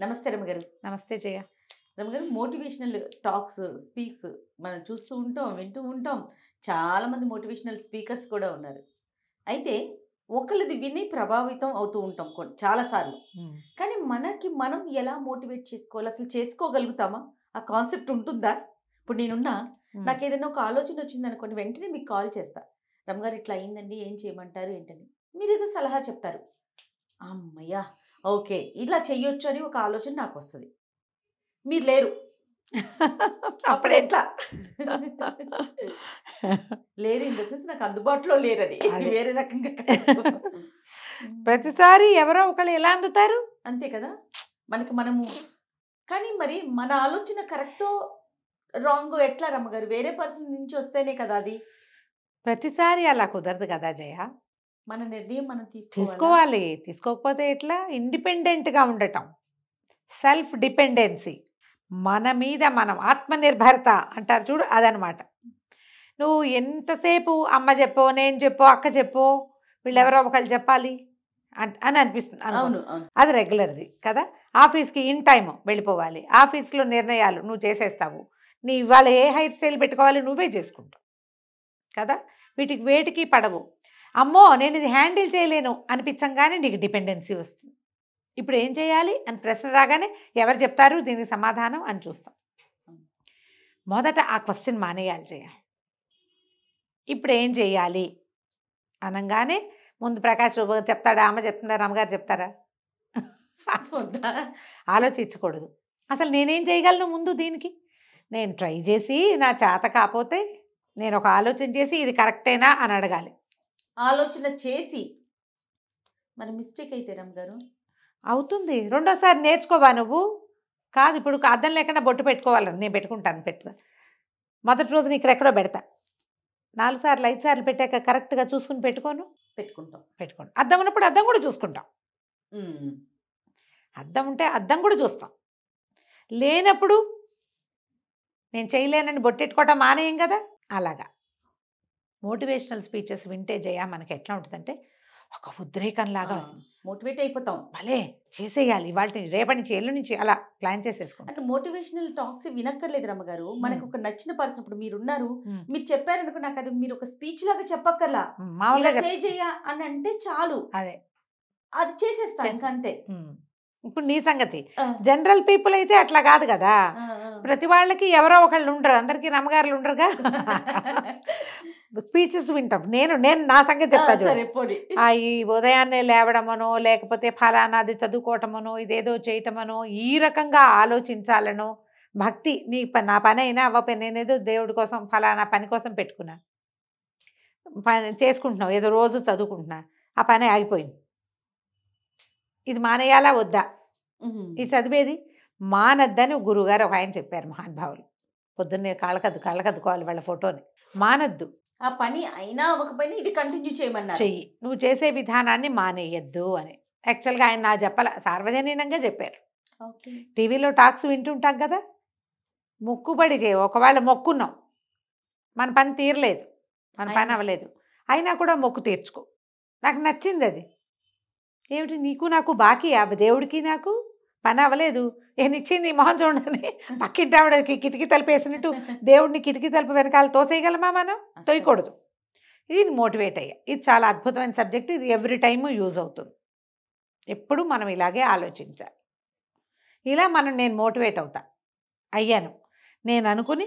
నమస్తే రమగారు నమస్తే జయ రమగారు మోటివేషనల్ టాక్స్ స్పీక్స్ మనం చూస్తూ ఉంటాం వింటూ ఉంటాం చాలామంది మోటివేషనల్ స్పీకర్స్ కూడా ఉన్నారు అయితే ఒకరిది విని ప్రభావితం అవుతూ ఉంటాం చాలాసార్లు కానీ మనకి మనం ఎలా మోటివేట్ చేసుకోవాలి అసలు చేసుకోగలుగుతామా ఆ కాన్సెప్ట్ ఉంటుందా ఇప్పుడు నేనున్నా నాకు ఏదైనా ఒక ఆలోచన వచ్చింది అనుకోండి వెంటనే మీకు కాల్ చేస్తా రమగారు ఇట్లా అయిందండి ఏం చేయమంటారు ఏంటని మీరు ఏదో సలహా చెప్తారు అమ్మయ్యా ఓకే ఇలా చెయ్యొచ్చు అని ఒక ఆలోచన నాకు వస్తుంది మీరు లేరు అప్పుడు ఎట్లా లేరు ఇన్ ద సెన్స్ నాకు అందుబాటులో లేరని వేరే రకంగా ప్రతిసారి ఎవరో ఒకళ్ళు ఎలా అందుతారు అంతే కదా మనకి మనము కానీ మరి మన ఆలోచన కరెక్టో రాంగ్ ఎట్లా రమ్మగారు వేరే పర్సన్ నుంచి వస్తేనే కదా అది ప్రతిసారి అలా కుదరదు కదా జయ మన నిర్ణయం మనం తీసుకోవాలి తీసుకోకపోతే ఎట్లా ఇండిపెండెంట్గా ఉండటం సెల్ఫ్ డిపెండెన్సీ మన మీద మనం ఆత్మనిర్భరత అంటారు చూడు అదనమాట నువ్వు ఎంతసేపు అమ్మ చెప్పో నేను చెప్పో అక్క చెప్పో వీళ్ళెవరో ఒకళ్ళు చెప్పాలి అని అనిపిస్తుంది అవును అది రెగ్యులర్ది కదా ఆఫీస్కి ఇన్ టైం వెళ్ళిపోవాలి ఆఫీస్లో నిర్ణయాలు నువ్వు చేసేస్తావు నీ ఇవాళ ఏ హెయిర్ స్టైల్ పెట్టుకోవాలి నువ్వే చేసుకుంటావు కదా వీటికి వేటికి పడవు అమ్మో నేను ఇది హ్యాండిల్ చేయలేను అనిపించంగానే నీకు డిపెండెన్సీ వస్తుంది ఇప్పుడు ఏం చేయాలి అని ప్రశ్న రాగానే ఎవరు చెప్తారు దీనికి సమాధానం అని చూస్తాం మొదట ఆ క్వశ్చన్ మానేయాలి చేయాలి ఇప్పుడు ఏం చేయాలి అనగానే ముందు ప్రకాష్ చెప్తాడా అమ్మ చెప్తుందా రామగారు చెప్తారా ఆలోచించకూడదు అసలు నేనేం చేయగలను ముందు దీనికి నేను ట్రై చేసి నా చేత కాకపోతే నేను ఒక ఆలోచన చేసి ఇది కరెక్టేనా అని అడగాలి ఆలోచన చేసి మరి మిస్టేక్ అయితే రమ్ గారు అవుతుంది రెండోసారి నేర్చుకోవా నువ్వు కాదు ఇప్పుడు అర్థం లేకుండా బొట్టు పెట్టుకోవాలని నేను పెట్టుకుంటాను పెట్టు మొదటి రోజు నీకు ఎక్కడో పెడతా నాలుగు సార్లు ఐదు సార్లు పెట్టాక కరెక్ట్గా చూసుకుని పెట్టుకోను పెట్టుకుంటాం పెట్టుకోండి అర్థం ఉన్నప్పుడు అర్థం కూడా చూసుకుంటాం అర్థం ఉంటే అర్థం కూడా చూస్తాం లేనప్పుడు నేను చేయలేనని బొట్టెట్టుకోవటం మానేయం కదా అలాగా మోటివేషనల్ స్పీచెస్ వింటే జయ మనకి ఎట్లా ఉంటుందంటే ఒక ఉద్రేకం లాగా వస్తుంది మోటివేట్ అయిపోతాం భలే చేసేయాలి నుంచి రేపటి నుంచి ఎల్లు నుంచి అలా ప్లాన్ చేసేసుకోండి అంటే మోటివేషనల్ టాక్స్ వినక్కర్లేదు రమ్మగారు మనకు ఒక నచ్చిన పర్సన్ ఇప్పుడు మీరు ఉన్నారు మీరు చెప్పారనుకో నాకు అది మీరు ఒక స్పీచ్ లాగా చెప్పక్కర్లా చేయ అని అంటే చాలు అదే అది చేసేస్తా ఇంకంతే ఇప్పుడు నీ సంగతి జనరల్ పీపుల్ అయితే అట్లా కాదు కదా ప్రతి వాళ్ళకి ఎవరో ఒకళ్ళు ఉండరు అందరికీ రమ్మగారులు ఉండరుగా స్పీచెస్ వింటాం నేను నేను నా సంగతి చెప్తాను ఈ ఉదయాన్నే లేవడమనో లేకపోతే ఫలానాది చదువుకోవటమనో ఇదేదో చేయటమనో ఈ రకంగా ఆలోచించాలనో భక్తి నీ నా పని అయినా అవ్వ పని నేనేదో దేవుడి కోసం ఫలానా పని కోసం పెట్టుకున్నా పని చేసుకుంటున్నావు ఏదో రోజు చదువుకుంటున్నా ఆ పని ఆగిపోయింది ఇది మానేయాలా వద్దా ఇది చదివేది మానద్దని గురువుగారు ఒక ఆయన చెప్పారు మహానుభావులు పొద్దున్నే కాళ్ళకద్దు కాళ్ళకద్దుకోవాలి వాళ్ళ ఫోటోని మానద్దు ఆ పని అయినా అవ్వకపోయినా ఇది కంటిన్యూ చేయమన్నా చెయ్యి నువ్వు చేసే విధానాన్ని మానేయద్దు అని యాక్చువల్గా ఆయన నా చెప్పాల సార్వజనీనంగా చెప్పారు టీవీలో టాక్స్ వింటుంటాం కదా మొక్కుబడి చేయ ఒకవేళ మొక్కున్నాం మన పని తీరలేదు మన పని అవ్వలేదు అయినా కూడా మొక్కు తీర్చుకో నాకు నచ్చింది అది ఏమిటి నీకు నాకు బాకీ ఆ దేవుడికి నాకు పని అవ్వలేదు నేను ఇచ్చింది మొహం చూడండి పక్కింటి ఆవిడకి కిటికీ తలుపు వేసినట్టు దేవుడిని కిటికీ తలుపు వెనకాల తోసేయగలమా మనం తోయకూడదు ఇది మోటివేట్ అయ్యా ఇది చాలా అద్భుతమైన సబ్జెక్ట్ ఇది ఎవ్రీ టైము యూజ్ అవుతుంది ఎప్పుడు మనం ఇలాగే ఆలోచించాలి ఇలా మనం నేను మోటివేట్ అవుతా అయ్యాను నేను అనుకుని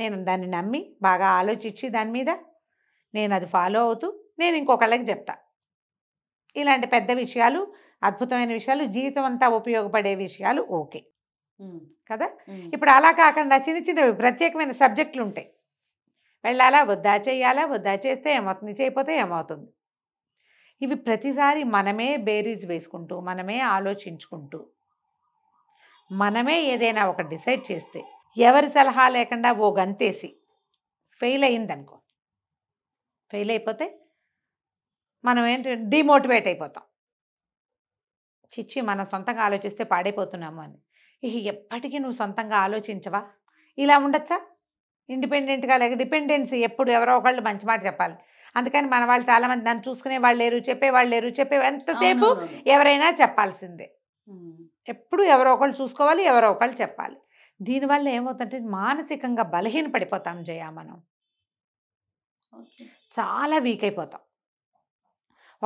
నేను దాన్ని నమ్మి బాగా ఆలోచించి దాని మీద నేను అది ఫాలో అవుతూ నేను ఇంకొకళ్ళకి చెప్తా ఇలాంటి పెద్ద విషయాలు అద్భుతమైన విషయాలు జీవితం అంతా ఉపయోగపడే విషయాలు ఓకే కదా ఇప్పుడు అలా కాకుండా చిన్న చిన్న ప్రత్యేకమైన సబ్జెక్టులు ఉంటాయి వెళ్ళాలా వద్దా చేయాలా వద్దా చేస్తే ఏమవుతుంది చేయకపోతే ఏమవుతుంది ఇవి ప్రతిసారి మనమే బేరీజ్ వేసుకుంటూ మనమే ఆలోచించుకుంటూ మనమే ఏదైనా ఒక డిసైడ్ చేస్తే ఎవరి సలహా లేకుండా ఓ గంతేసి ఫెయిల్ అయిందనుకో ఫెయిల్ అయిపోతే మనం ఏంటి డిమోటివేట్ అయిపోతాం చిచ్చి మనం సొంతంగా ఆలోచిస్తే పాడైపోతున్నాము అని ఇక ఎప్పటికీ నువ్వు సొంతంగా ఆలోచించవా ఇలా ఉండొచ్చా ఇండిపెండెంట్గా లేక డిపెండెన్సీ ఎప్పుడు ఎవరో ఒకళ్ళు మంచి మాట చెప్పాలి అందుకని మన వాళ్ళు చాలామంది దాన్ని చూసుకునే వాళ్ళు లేరు చెప్పేవాళ్ళు లేరు చెప్పే ఎంతసేపు ఎవరైనా చెప్పాల్సిందే ఎప్పుడు ఎవరో ఒకళ్ళు చూసుకోవాలి ఎవరో ఒకళ్ళు చెప్పాలి దీనివల్ల ఏమవుతుంటే మానసికంగా బలహీన పడిపోతాం జయ మనం చాలా వీక్ అయిపోతాం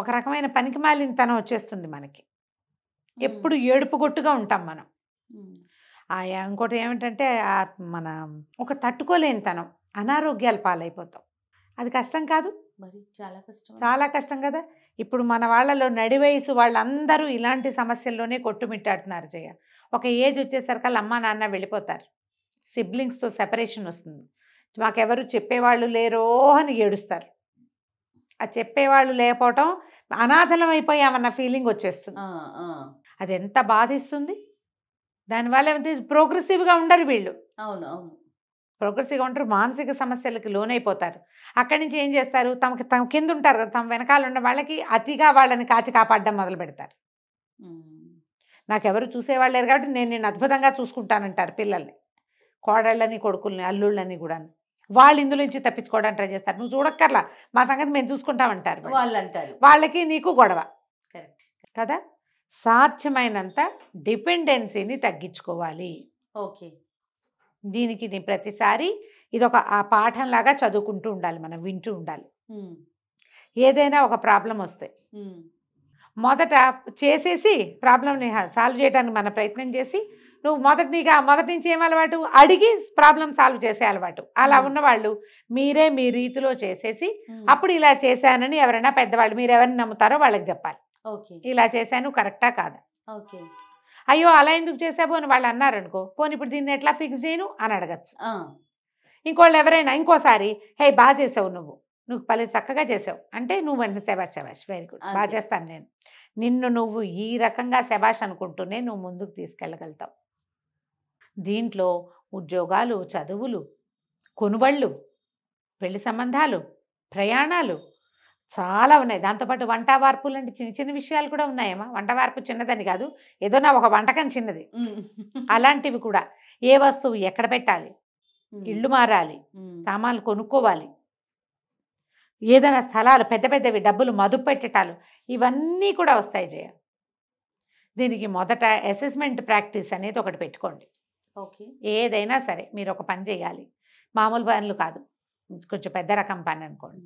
ఒక రకమైన పనికి మాలినతనం వచ్చేస్తుంది మనకి ఎప్పుడు ఏడుపుగొట్టుగా ఉంటాం మనం ఆ ఇంకోటి ఏమిటంటే మన ఒక తట్టుకోలేని తనం అనారోగ్యాలు పాలైపోతాం అది కష్టం కాదు మరి చాలా కష్టం చాలా కష్టం కదా ఇప్పుడు మన వాళ్ళలో నడి వయసు వాళ్ళందరూ ఇలాంటి సమస్యల్లోనే కొట్టుమిట్టాడుతున్నారు జయ ఒక ఏజ్ వచ్చేసరికి అమ్మ నాన్న వెళ్ళిపోతారు సిబ్లింగ్స్తో సెపరేషన్ వస్తుంది మాకెవరు చెప్పేవాళ్ళు లేరో అని ఏడుస్తారు ఆ చెప్పేవాళ్ళు లేకపోవటం అనాథలం అయిపోయామన్న ఫీలింగ్ వచ్చేస్తుంది అది ఎంత బాధిస్తుంది దానివల్ల ప్రోగ్రెసివ్గా ఉండరు వీళ్ళు అవును అవును ప్రోగ్రెసివ్గా ఉంటారు మానసిక సమస్యలకు లోనైపోతారు అక్కడి నుంచి ఏం చేస్తారు తమకి తమ కింద ఉంటారు కదా తమ వెనకాల ఉన్న వాళ్ళకి అతిగా వాళ్ళని కాచి కాపాడడం మొదలు పెడతారు నాకెవరు చూసేవాళ్ళు లేరు కాబట్టి నేను నేను అద్భుతంగా చూసుకుంటానంటారు పిల్లల్ని కోడళ్ళని కొడుకుల్ని అల్లుళ్ళని కూడా వాళ్ళు ఇందులో నుంచి తప్పించుకోవడానికి ట్రై చేస్తారు నువ్వు చూడక్కర్లా మా సంగతి మేము చూసుకుంటామంటారు వాళ్ళు అంటారు వాళ్ళకి నీకు గొడవ కరెక్ట్ కదా సాధ్యమైనంత డిపెండెన్సీని తగ్గించుకోవాలి ఓకే దీనికి ప్రతిసారి ఇది ఒక ఆ పాఠంలాగా చదువుకుంటూ ఉండాలి మనం వింటూ ఉండాలి ఏదైనా ఒక ప్రాబ్లం వస్తే మొదట చేసేసి ప్రాబ్లంని సాల్వ్ చేయడానికి మన ప్రయత్నం చేసి నువ్వు మొదటి నీకు మొదటి నుంచి ఏం అలవాటు అడిగి ప్రాబ్లం సాల్వ్ చేసే అలవాటు అలా ఉన్నవాళ్ళు మీరే మీ రీతిలో చేసేసి అప్పుడు ఇలా చేశానని ఎవరైనా పెద్దవాళ్ళు మీరు ఎవరిని నమ్ముతారో వాళ్ళకి చెప్పాలి ఇలా చేశాను కరెక్టా కాదా అయ్యో అలా ఎందుకు చేసావు అని వాళ్ళు అన్నారు అనుకో పోనీ ఇప్పుడు దీన్ని ఎట్లా ఫిక్స్ చేయను అని అడగచ్చు ఇంకోళ్ళు ఎవరైనా ఇంకోసారి హే బాగా చేసావు నువ్వు నువ్వు పలి చక్కగా చేసావు అంటే నువ్వు అంటే శబాష్ శబాష్ వెరీ గుడ్ బాగా చేస్తాను నేను నిన్ను నువ్వు ఈ రకంగా శబాష్ అనుకుంటూనే నువ్వు ముందుకు తీసుకెళ్ళగలుగుతావు దీంట్లో ఉద్యోగాలు చదువులు కొనుబళ్ళు పెళ్లి సంబంధాలు ప్రయాణాలు చాలా ఉన్నాయి దాంతోపాటు వంట వార్పు లాంటి చిన్న చిన్న విషయాలు కూడా ఉన్నాయమ్మా వంట వార్పు చిన్నదని కాదు ఏదో నా ఒక వంటకం చిన్నది అలాంటివి కూడా ఏ వస్తువు ఎక్కడ పెట్టాలి ఇల్లు మారాలి సామాన్లు కొనుక్కోవాలి ఏదైనా స్థలాలు పెద్ద పెద్దవి డబ్బులు మదుపు పెట్టటాలు ఇవన్నీ కూడా వస్తాయి జయ దీనికి మొదట అసెస్మెంట్ ప్రాక్టీస్ అనేది ఒకటి పెట్టుకోండి ఓకే ఏదైనా సరే మీరు ఒక పని చేయాలి మామూలు పనులు కాదు కొంచెం పెద్ద రకం పని అనుకోండి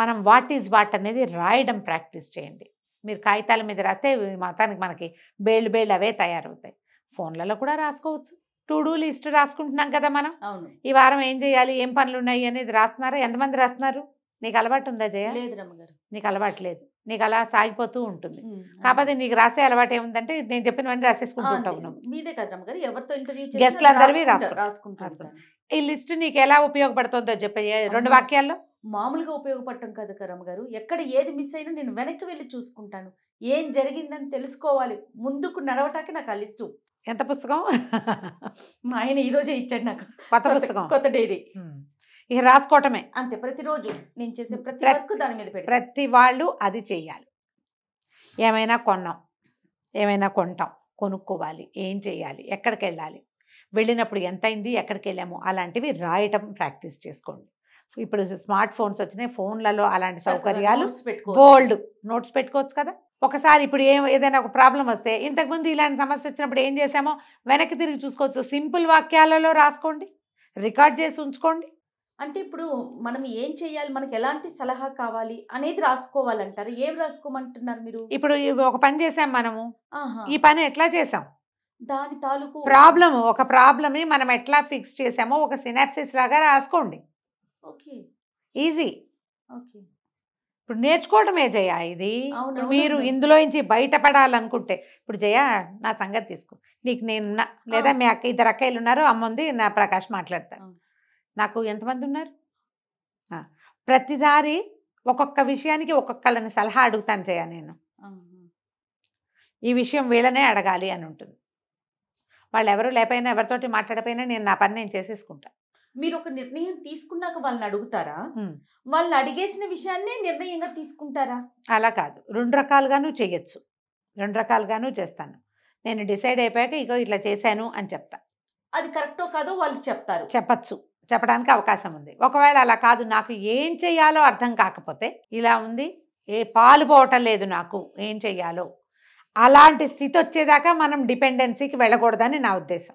మనం వాట్ ఈజ్ వాట్ అనేది రాయడం ప్రాక్టీస్ చేయండి మీరు కాగితాల మీద రాస్తే మతానికి మనకి బేల్ బేల్ అవే తయారవుతాయి ఫోన్లలో కూడా రాసుకోవచ్చు టూ డూ లిస్ట్ రాసుకుంటున్నాం కదా మనం ఈ వారం ఏం చేయాలి ఏం పనులు ఉన్నాయి అనేది రాస్తున్నారు ఎంతమంది రాస్తున్నారు నీకు అలవాటు ఉందా జయ నీకు అలవాటు లేదు నీకు అలా సాగిపోతూ ఉంటుంది కాకపోతే నీకు రాసే అలవాటు ఏముందంటే నేను చెప్పినవన్నీ రాసేసుకుంటుంటావు మీదే కదా ఎవరితో ఇంటర్వ్యూ గెస్ట్లు అందరివి రాసుకుంటారు ఈ లిస్ట్ నీకు ఎలా ఉపయోగపడుతుందో చెప్పే రెండు వాక్యాల్లో మామూలుగా ఉపయోగపడటం కదా కరమ్మ గారు ఎక్కడ ఏది మిస్ అయినా నేను వెనక్కి వెళ్ళి చూసుకుంటాను ఏం జరిగిందని తెలుసుకోవాలి ముందుకు నడవటానికి నాకు అలిస్తూ ఎంత పుస్తకం మా ఆయన ఈరోజే ఇచ్చాడు నాకు కొత్త పుస్తకం కొత్త డైరీ ఇక రాసుకోవటమే అంతే ప్రతిరోజు నేను చేసే ప్రతి వరకు దాని మీద పెట్టి ప్రతి వాళ్ళు అది చేయాలి ఏమైనా కొన్నాం ఏమైనా కొంటాం కొనుక్కోవాలి ఏం చేయాలి ఎక్కడికి వెళ్ళాలి వెళ్ళినప్పుడు ఎంత అయింది ఎక్కడికి వెళ్ళాము అలాంటివి రాయటం ప్రాక్టీస్ చేసుకోండి ఇప్పుడు స్మార్ట్ ఫోన్స్ వచ్చినాయి ఫోన్లలో అలాంటి సౌకర్యాలు బోల్డ్ నోట్స్ పెట్టుకోవచ్చు కదా ఒకసారి ఇప్పుడు ఏ ఏదైనా ఒక ప్రాబ్లం వస్తే ఇంతకుముందు ఇలాంటి సమస్య వచ్చినప్పుడు ఏం చేసామో వెనక్కి తిరిగి చూసుకోవచ్చు సింపుల్ వాక్యాలలో రాసుకోండి రికార్డ్ చేసి ఉంచుకోండి అంటే ఇప్పుడు మనం ఏం చేయాలి మనకి ఎలాంటి సలహా కావాలి అనేది రాసుకోవాలంటారు ఏం రాసుకోమంటున్నారు మీరు ఇప్పుడు ఒక పని చేసాం మనము ఈ పని ఎట్లా చేసాం దాని తాలూకు ప్రాబ్లం ఒక ప్రాబ్లమ్ మనం ఎట్లా ఫిక్స్ చేసామో ఒక సినాప్సిస్ లాగా రాసుకోండి ఓకే ఈజీ ఓకే ఇప్పుడు నేర్చుకోవడమే జయ ఇది మీరు ఇందులో నుంచి బయటపడాలనుకుంటే ఇప్పుడు జయ నా సంగతి తీసుకో నీకు నేను లేదా మీ అక్క ఇద్దరు అక్కయ్యలు ఉన్నారు అమ్మ ఉంది నా ప్రకాష్ మాట్లాడతాను నాకు ఎంతమంది ఉన్నారు ప్రతిసారి ఒక్కొక్క విషయానికి ఒక్కొక్కళ్ళని సలహా అడుగుతాను జయా నేను ఈ విషయం వీళ్ళనే అడగాలి అని ఉంటుంది వాళ్ళు ఎవరు లేకపోయినా ఎవరితోటి మాట్లాడపోయినా నేను నా పని నేను చేసేసుకుంటాను మీరు ఒక నిర్ణయం తీసుకున్నాక వాళ్ళని అడుగుతారా వాళ్ళు అడిగేసిన విషయాన్నే నిర్ణయంగా తీసుకుంటారా అలా కాదు రెండు రకాలుగాను చేయొచ్చు రెండు రకాలుగాను చేస్తాను నేను డిసైడ్ అయిపోయాక ఇగో ఇట్లా చేశాను అని చెప్తా అది కరెక్టో కాదో వాళ్ళు చెప్తారు చెప్పచ్చు చెప్పడానికి అవకాశం ఉంది ఒకవేళ అలా కాదు నాకు ఏం చేయాలో అర్థం కాకపోతే ఇలా ఉంది ఏ పాలు పోవటం లేదు నాకు ఏం చెయ్యాలో అలాంటి స్థితి వచ్చేదాకా మనం డిపెండెన్సీకి వెళ్ళకూడదని నా ఉద్దేశం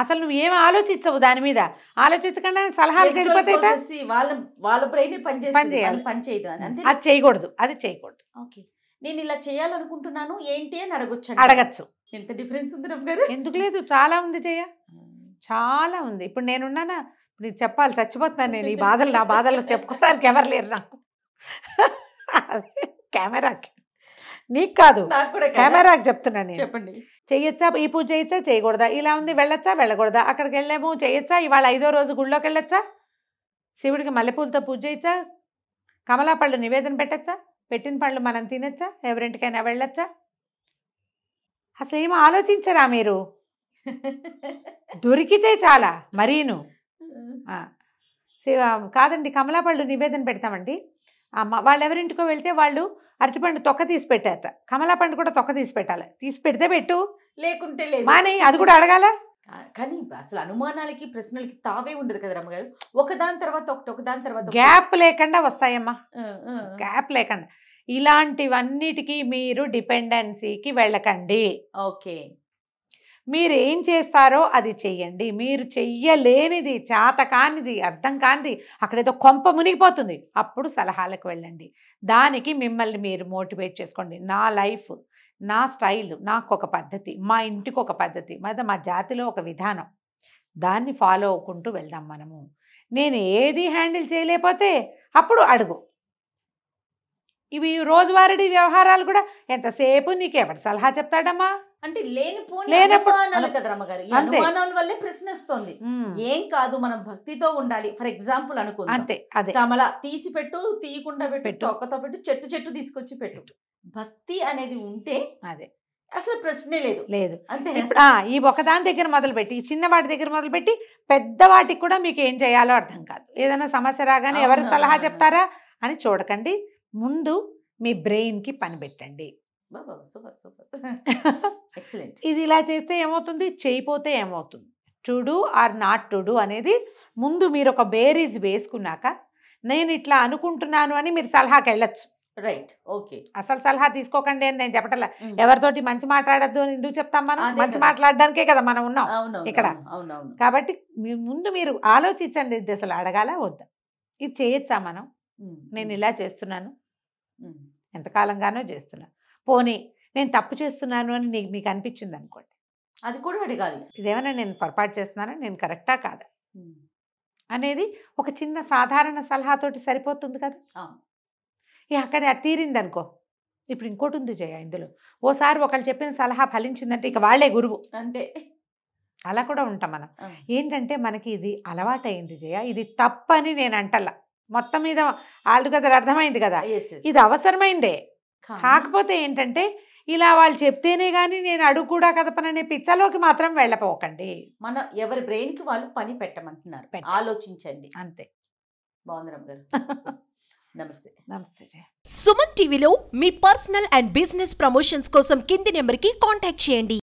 అసలు నువ్వు ఏం ఆలోచించవు దాని మీద ఆలోచించకుండా సలహాలు తెలిపోతే వాళ్ళ బ్రెయిన్ అది చేయకూడదు అది చేయకూడదు ఓకే నేను ఇలా చేయాలనుకుంటున్నాను ఏంటి అని అడగొచ్చు అడగచ్చు ఎంత డిఫరెన్స్ ఉంది రమ్ ఎందుకు లేదు చాలా ఉంది చేయ చాలా ఉంది ఇప్పుడు నేనున్నానా నేను చెప్పాలి చచ్చిపోతున్నాను నేను ఈ బాధలు నా బాధలు చెప్పుకుంటాను ఎవరు లేరు నాకు కెమెరాకి నీకు కాదు కెమెరాకి చెప్తున్నాను చెప్పండి చెయ్యొచ్చా ఈ పూజ చేయొచ్చా చేయకూడదా ఇలా ఉంది వెళ్ళొచ్చా వెళ్ళకూడదా అక్కడికి వెళ్ళాము చేయొచ్చా ఇవాళ ఐదో రోజు గుళ్ళోకి వెళ్ళొచ్చా శివుడికి మల్లెపూలతో పూజ చేయొచ్చా కమలా పళ్ళు నివేదన పెట్టచ్చా పెట్టిన పళ్ళు మనం తినచ్చా ఎవరింటికైనా వెళ్ళొచ్చా అసలు ఏమో ఆలోచించరా మీరు దొరికితే చాలా మరీను కాదండి కమలాపళ్ళు నివేదన పెడతామండి అమ్మ వాళ్ళు ఎవరింటికో వెళ్తే వాళ్ళు అరటిపండు తొక్క తీసి పెట్టారట కమలా పండు కూడా తొక్క తీసి పెట్టాలి తీసి పెడితే పెట్టు లేకుంటే లేదు మానే అది కూడా అడగాల కానీ అసలు అనుమానాలకి ప్రశ్నలకి తావే ఉండదు కదా రమ్మగారు ఒకదాని తర్వాత ఒకటి ఒకదాని తర్వాత గ్యాప్ లేకుండా వస్తాయమ్మా గ్యాప్ లేకుండా ఇలాంటివన్నిటికీ మీరు డిపెండెన్సీకి వెళ్ళకండి ఓకే మీరు ఏం చేస్తారో అది చెయ్యండి మీరు చెయ్యలేనిది చేత కానిది అర్థం కానిది అక్కడేదో కొంప మునిగిపోతుంది అప్పుడు సలహాలకు వెళ్ళండి దానికి మిమ్మల్ని మీరు మోటివేట్ చేసుకోండి నా లైఫ్ నా స్టైల్ నాకు ఒక పద్ధతి మా ఇంటికి ఒక పద్ధతి మరి మా జాతిలో ఒక విధానం దాన్ని ఫాలో అవ్వుకుంటూ వెళ్దాం మనము నేను ఏది హ్యాండిల్ చేయలేకపోతే అప్పుడు అడుగు ఇవి రోజువారీ వ్యవహారాలు కూడా ఎంతసేపు నీకు ఎవరి సలహా చెప్తాడమ్మా అంటే లేనిపోని అనుమానాలు కదా రమ్మగారు ఈ అనుమానాల వల్లే ప్రశ్నిస్తుంది ఏం కాదు మనం భక్తితో ఉండాలి ఫర్ ఎగ్జాంపుల్ అనుకుందాం అంతే అదే కమల తీసి పెట్టు తీయకుండా పెట్టు ఒక్కతో పెట్టు చెట్టు చెట్టు తీసుకొచ్చి పెట్టు భక్తి అనేది ఉంటే అదే అసలు ప్రశ్నే లేదు లేదు అంతే ఇప్పుడు ఈ ఒకదాని దగ్గర మొదలుపెట్టి చిన్న వాటి దగ్గర మొదలుపెట్టి పెద్ద వాటికి కూడా మీకు ఏం చేయాలో అర్థం కాదు ఏదైనా సమస్య రాగానే ఎవరు సలహా చెప్తారా అని చూడకండి ముందు మీ బ్రెయిన్కి పని పెట్టండి ఎక్సలెంట్ ఇది ఇలా చేస్తే ఏమవుతుంది చేయిపోతే ఏమవుతుంది to do or not to do అనేది ముందు మీరు ఒక బేరీజ్ వేసుకున్నాక నేను ఇట్లా అనుకుంటున్నాను అని మీరు సలహాకి వెళ్ళచ్చు రైట్ ఓకే అసలు సలహా తీసుకోకండి అని నేను చెప్పటలా ఎవరితోటి మంచి మాట్లాడద్దు అని ఎందుకు చెప్తాం మనం మంచి మాట్లాడడానికే కదా మనం ఉన్నాం ఇక్కడ అవునవును కాబట్టి ముందు మీరు ఆలోచించండి ఇది అసలు అడగాల వద్దా ఇది చేయొచ్చా మనం నేను ఇలా చేస్తున్నాను ఎంతకాలంగానో చేస్తున్నాను పోనీ నేను తప్పు చేస్తున్నాను అని నీకు మీకు అనిపించింది అనుకోండి అది కూడా అడగాలి ఇదేమైనా నేను పొరపాటు చేస్తున్నానా నేను కరెక్టా కాదా అనేది ఒక చిన్న సాధారణ సలహాతోటి సరిపోతుంది కదా ఇక అక్కడ అది తీరింది అనుకో ఇప్పుడు ఇంకోటి ఉంది జయ ఇందులో ఓసారి ఒకళ్ళు చెప్పిన సలహా ఫలించిందంటే ఇక వాళ్ళే గురువు అంతే అలా కూడా ఉంటాం మనం ఏంటంటే మనకి ఇది అలవాటైంది జయ ఇది తప్పని నేను అంటల్లా మొత్తం మీద ఆల్ కదా అర్థమైంది కదా ఇది అవసరమైందే కాకపోతే ఏంటంటే ఇలా వాళ్ళు చెప్తేనే కానీ నేను అడుగు కూడా కదపననే పిచ్చలోకి మాత్రం వెళ్ళపోకండి మన ఎవరి బ్రెయిన్కి వాళ్ళు పని పెట్టమంటున్నారు ఆలోచించండి అంతే బాగుంది గారు నమస్తే నమస్తే సుమన్ టీవీలో మీ పర్సనల్ అండ్ బిజినెస్ ప్రమోషన్స్ కోసం కింది నెంబర్కి కాంటాక్ట్ చేయండి